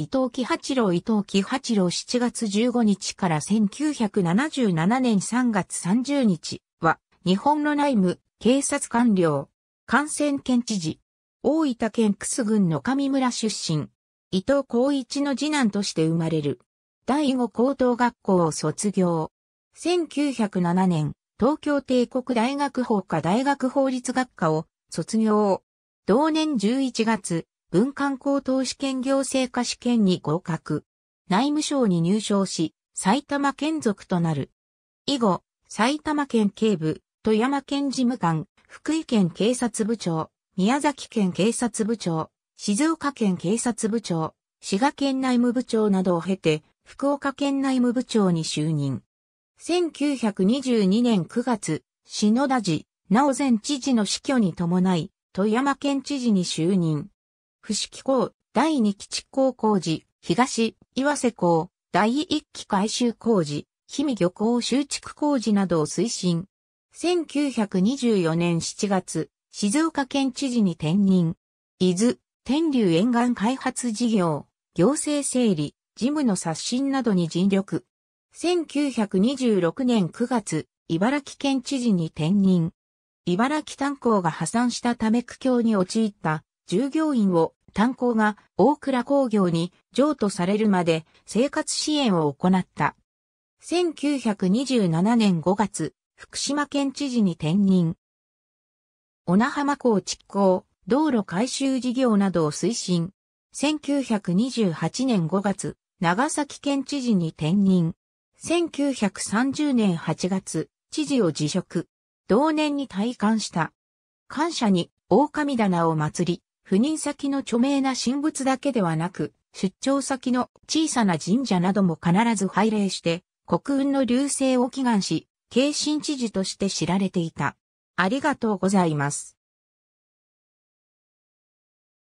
伊藤喜八郎伊藤喜八郎7月15日から1977年3月30日は、日本の内務、警察官僚、感染県知事、大分県楠郡の上村出身、伊藤孝一の次男として生まれる。第五高等学校を卒業。1907年、東京帝国大学法科大学法律学科を卒業。同年11月、文官高等試験行政科試験に合格。内務省に入省し、埼玉県属となる。以後、埼玉県警部、富山県事務官、福井県警察部長、宮崎県警察部長、静岡県警察部長、滋賀県内務部長などを経て、福岡県内務部長に就任。1922年9月、篠田寺、直前知事の死去に伴い、富山県知事に就任。伏木港、第二基地港工事、東、岩瀬港、第一期改修工事、氷見漁港修築工事などを推進。1924年7月、静岡県知事に転任。伊豆、天竜沿岸開発事業、行政整理、事務の刷新などに尽力。1926年9月、茨城県知事に転任。茨城炭鉱が破産したため苦境に陥った従業員を炭鉱が大倉工業に譲渡されるまで生活支援を行った。1927年5月、福島県知事に転任。小名浜港築港、道路改修事業などを推進。1928年5月、長崎県知事に転任。1930年8月、知事を辞職。同年に退官した。感謝に、狼棚を祭り、赴任先の著名な神仏だけではなく、出張先の小さな神社なども必ず拝礼して、国運の流星を祈願し、慶神知事として知られていた。ありがとうございます。